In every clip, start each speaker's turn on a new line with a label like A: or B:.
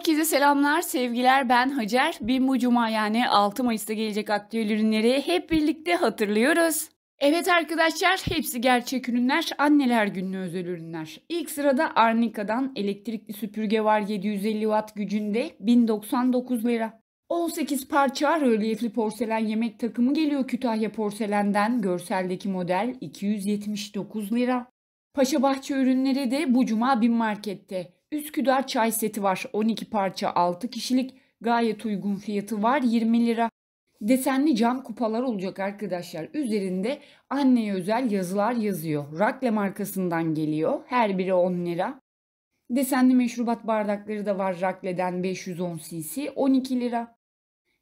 A: Herkese selamlar, sevgiler. Ben Hacer. Bir bu Cuma yani 6 Mayıs'ta gelecek aktüel ürünleri hep birlikte hatırlıyoruz. Evet arkadaşlar hepsi gerçek ürünler. Anneler gününe özel ürünler. İlk sırada Arnika'dan elektrikli süpürge var 750 watt gücünde 1099 lira. 18 parça rölyefli porselen yemek takımı geliyor Kütahya porselenden. Görseldeki model 279 lira. Paşa bahçe ürünleri de bu cuma bin markette. Üsküdar çay seti var. 12 parça 6 kişilik. Gayet uygun fiyatı var. 20 lira. Desenli cam kupalar olacak arkadaşlar. Üzerinde anneye özel yazılar yazıyor. Rakle markasından geliyor. Her biri 10 lira. Desenli meşrubat bardakları da var Rakle'den 510 cc 12 lira.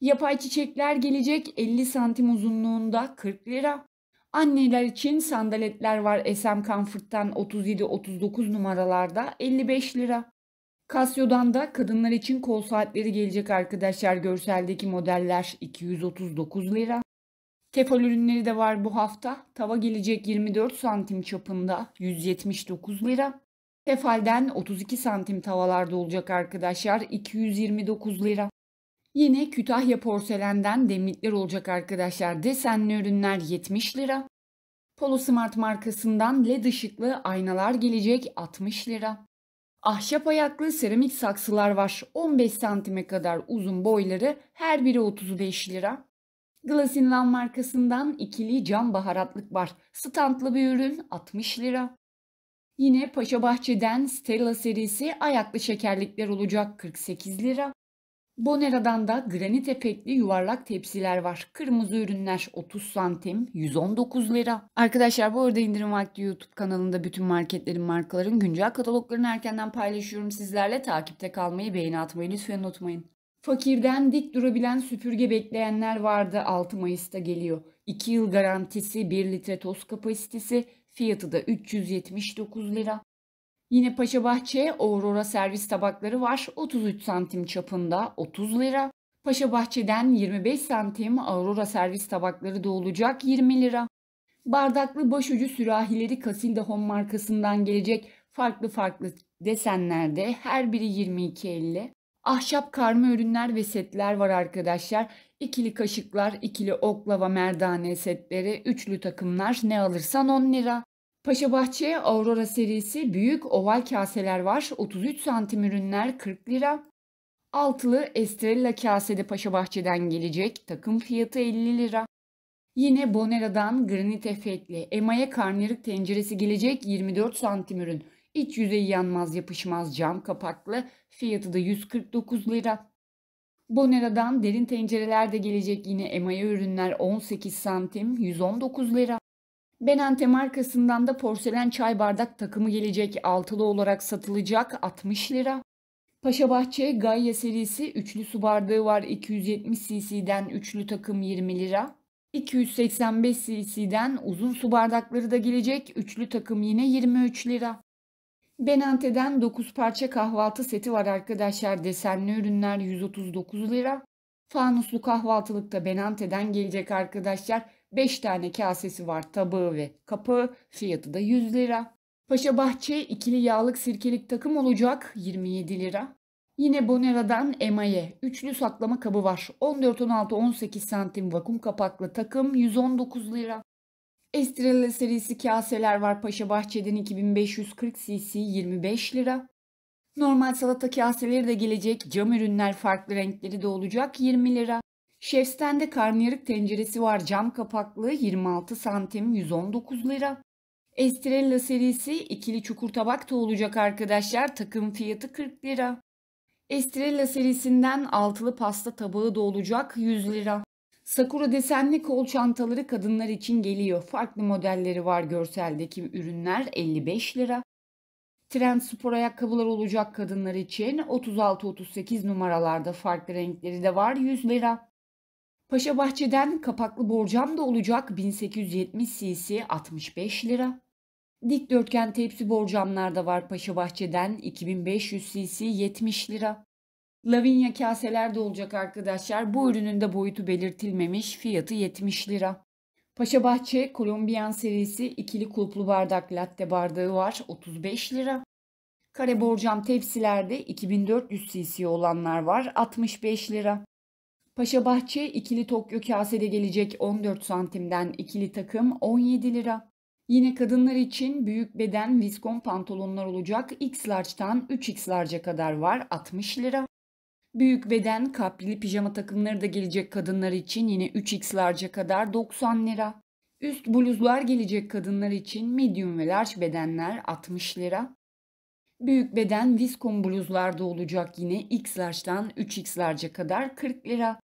A: Yapay çiçekler gelecek 50 santim uzunluğunda 40 lira. Anneler için sandaletler var SM Comfort'tan 37-39 numaralarda 55 lira. Casio'dan da kadınlar için kol saatleri gelecek arkadaşlar. Görseldeki modeller 239 lira. Tefal ürünleri de var bu hafta. Tava gelecek 24 santim çapında 179 lira. Tefal'den 32 santim tavalarda olacak arkadaşlar 229 lira. Yine Kütahya porselenden demlikler olacak arkadaşlar. Desenli ürünler 70 lira. Polosmart markasından led ışıklı aynalar gelecek 60 lira. Ahşap ayaklı seramik saksılar var. 15 santime kadar uzun boyları her biri 35 lira. Glasinlan markasından ikili cam baharatlık var. Standlı bir ürün 60 lira. Yine Paşa Bahçe'den Stella serisi ayaklı şekerlikler olacak 48 lira. Bonera'dan da granit efektli yuvarlak tepsiler var. Kırmızı ürünler 30 santim 119 lira. Arkadaşlar bu arada indirim vakti YouTube kanalında bütün marketlerin markaların güncel kataloglarını erkenden paylaşıyorum sizlerle. Takipte kalmayı beğeni atmayı lütfen unutmayın. Fakirden dik durabilen süpürge bekleyenler vardı 6 Mayıs'ta geliyor. 2 yıl garantisi 1 litre toz kapasitesi fiyatı da 379 lira. Yine Paşa Bahçe Aurora servis tabakları var. 33 santim çapında 30 lira. Paşa Bahçeden 25 santim Aurora servis tabakları da olacak 20 lira. Bardaklı başucu sürahileri Casilda Home markasından gelecek farklı farklı desenlerde her biri 22.50. Ahşap karma ürünler ve setler var arkadaşlar. İkili kaşıklar, ikili oklava merdane setleri, üçlü takımlar ne alırsan 10 lira. Paşa Bahçe Aurora serisi büyük oval kaseler var. 33 santim ürünler 40 lira. Altılı Estrella kasede Paşa Bahçe'den gelecek. Takım fiyatı 50 lira. Yine Bonera'dan granit efektli emaye karnıyarık tenceresi gelecek 24 santim ürün. İç yüzeyi yanmaz yapışmaz cam kapaklı fiyatı da 149 lira. Bonera'dan derin tencereler de gelecek yine emaye ürünler 18 santim 119 lira. Benante markasından da porselen çay bardak takımı gelecek. Altılı olarak satılacak 60 lira. Paşa Bahçe Gaye serisi üçlü su bardağı var. 270 cc'den üçlü takım 20 lira. 285 cc'den uzun su bardakları da gelecek. Üçlü takım yine 23 lira. Benante'den 9 parça kahvaltı seti var arkadaşlar. Desenli ürünler 139 lira. Fanuslu da Benante'den gelecek arkadaşlar. 5 tane kasesi var tabağı ve kapı. Fiyatı da 100 lira. Paşa Bahçe ikili yağlık sirkelik takım olacak 27 lira. Yine Bonera'dan Emaye üçlü saklama kabı var. 14-16-18 santim vakum kapaklı takım 119 lira. Estrella serisi kaseler var Paşa Bahçe'den 2540 cc 25 lira. Normal salata kaseleri de gelecek. Cam ürünler farklı renkleri de olacak 20 lira. Şefsten'de karnıyarık tenceresi var cam kapaklı 26 santim 119 lira. Estrella serisi ikili çukur tabak da olacak arkadaşlar takım fiyatı 40 lira. Estrella serisinden altılı pasta tabağı da olacak 100 lira. Sakura desenli kol çantaları kadınlar için geliyor. Farklı modelleri var görseldeki ürünler 55 lira. Trend spor ayakkabılar olacak kadınlar için 36-38 numaralarda farklı renkleri de var 100 lira. Paşa Bahçe'den kapaklı borcam da olacak 1870 cc 65 lira. Dikdörtgen tepsi borcamlar da var Paşa Bahçe'den 2500 cc 70 lira. Lavinya kaseler de olacak arkadaşlar. Bu ürünün de boyutu belirtilmemiş. Fiyatı 70 lira. Paşa Bahçe Kolombiyan serisi ikili kulplu bardak latte bardağı var 35 lira. Kare borcam tepsilerde 2400 cc olanlar var 65 lira. Paşa Bahçe ikili Tokyo kasede gelecek 14 santimden ikili takım 17 lira. Yine kadınlar için büyük beden viskon pantolonlar olacak X large'tan 3X large'a kadar var 60 lira. Büyük beden kaprili pijama takımları da gelecek kadınlar için yine 3X large'a kadar 90 lira. Üst bluzlar gelecek kadınlar için medium ve large bedenler 60 lira. Büyük beden viskon bluzlarda olacak yine X large'dan 3X large'a kadar 40 lira.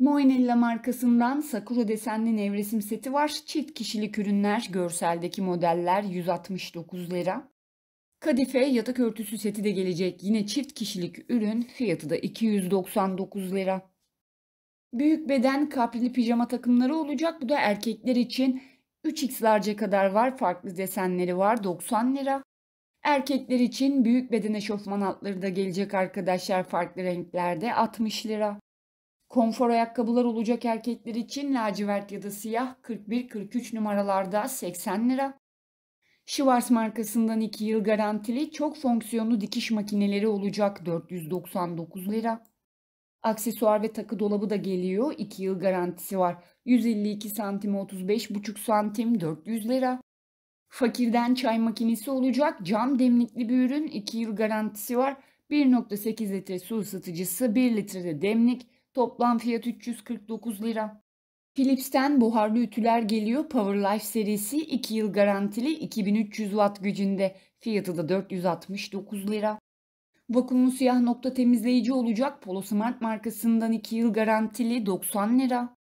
A: Moenella markasından Sakura desenli nevresim seti var. Çift kişilik ürünler, görseldeki modeller 169 lira. Kadife yatak örtüsü seti de gelecek. Yine çift kişilik ürün fiyatı da 299 lira. Büyük beden kaprili pijama takımları olacak. Bu da erkekler için 3x kadar var. Farklı desenleri var. 90 lira. Erkekler için büyük beden eşofman altları da gelecek arkadaşlar farklı renklerde 60 lira. Konfor ayakkabılar olacak erkekler için lacivert ya da siyah 41-43 numaralarda 80 lira. Schwarz markasından 2 yıl garantili çok fonksiyonlu dikiş makineleri olacak 499 lira. Aksesuar ve takı dolabı da geliyor. 2 yıl garantisi var. 152 santim 35,5 santim 400 lira. Fakirden çay makinesi olacak. Cam demlikli bir ürün. 2 yıl garantisi var. 1.8 litre su ısıtıcısı, 1 litre de demlik. Toplam fiyat 349 lira. Philips'ten buharlı ütüler geliyor. Powerlife serisi 2 yıl garantili 2300 watt gücünde. Fiyatı da 469 lira. Vakumlu siyah nokta temizleyici olacak. Polo Smart markasından 2 yıl garantili 90 lira.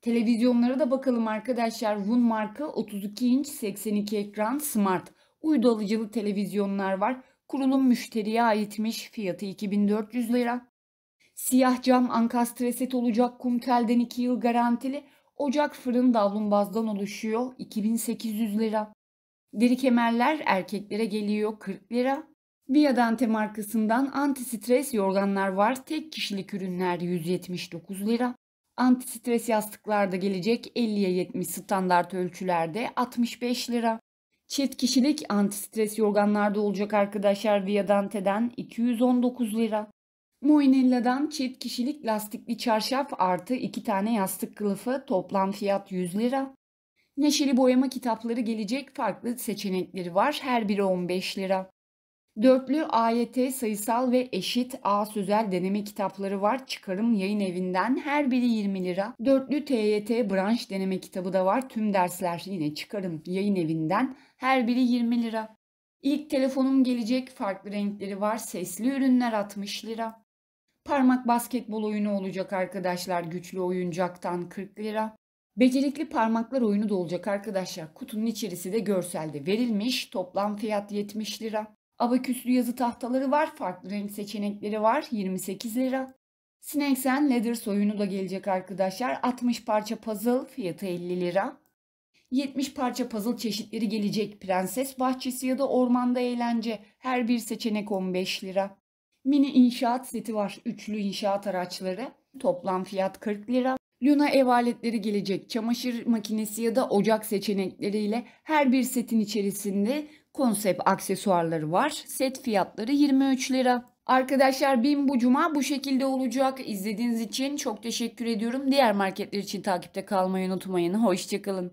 A: Televizyonlara da bakalım arkadaşlar. Wun marka 32 inç 82 ekran Smart. Uydu alıcılı televizyonlar var. Kurulum müşteriye aitmiş. Fiyatı 2400 lira. Siyah cam ankastre set olacak kum telden 2 yıl garantili. Ocak fırın davlumbazdan oluşuyor 2800 lira. Deri kemerler erkeklere geliyor 40 lira. Viadante markasından anti stres yorganlar var. Tek kişilik ürünler 179 lira. Anti stres yastıklar da gelecek 50'ye 70 standart ölçülerde 65 lira. Çift kişilik anti stres yorganlarda olacak arkadaşlar Viadante'den 219 lira. Moinella'dan çift kişilik lastikli çarşaf artı iki tane yastık kılıfı toplam fiyat 100 lira. Neşeli boyama kitapları gelecek farklı seçenekleri var her biri 15 lira. Dörtlü AYT sayısal ve eşit A sözel deneme kitapları var çıkarım yayın evinden her biri 20 lira. Dörtlü TYT branş deneme kitabı da var tüm dersler yine çıkarım yayın evinden her biri 20 lira. İlk telefonum gelecek farklı renkleri var sesli ürünler 60 lira. Parmak basketbol oyunu olacak arkadaşlar güçlü oyuncaktan 40 lira. Becerikli parmaklar oyunu da olacak arkadaşlar. Kutunun içerisi de görselde verilmiş. Toplam fiyat 70 lira. Abaküslü yazı tahtaları var. Farklı renk seçenekleri var. 28 lira. Snakes and Ladders oyunu da gelecek arkadaşlar. 60 parça puzzle fiyatı 50 lira. 70 parça puzzle çeşitleri gelecek. Prenses bahçesi ya da ormanda eğlence. Her bir seçenek 15 lira. Mini inşaat seti var. Üçlü inşaat araçları. Toplam fiyat 40 lira. Luna ev aletleri gelecek. Çamaşır makinesi ya da ocak seçenekleriyle her bir setin içerisinde konsept aksesuarları var. Set fiyatları 23 lira. Arkadaşlar BİM bu cuma bu şekilde olacak. İzlediğiniz için çok teşekkür ediyorum. Diğer marketler için takipte kalmayı unutmayın. Hoşçakalın.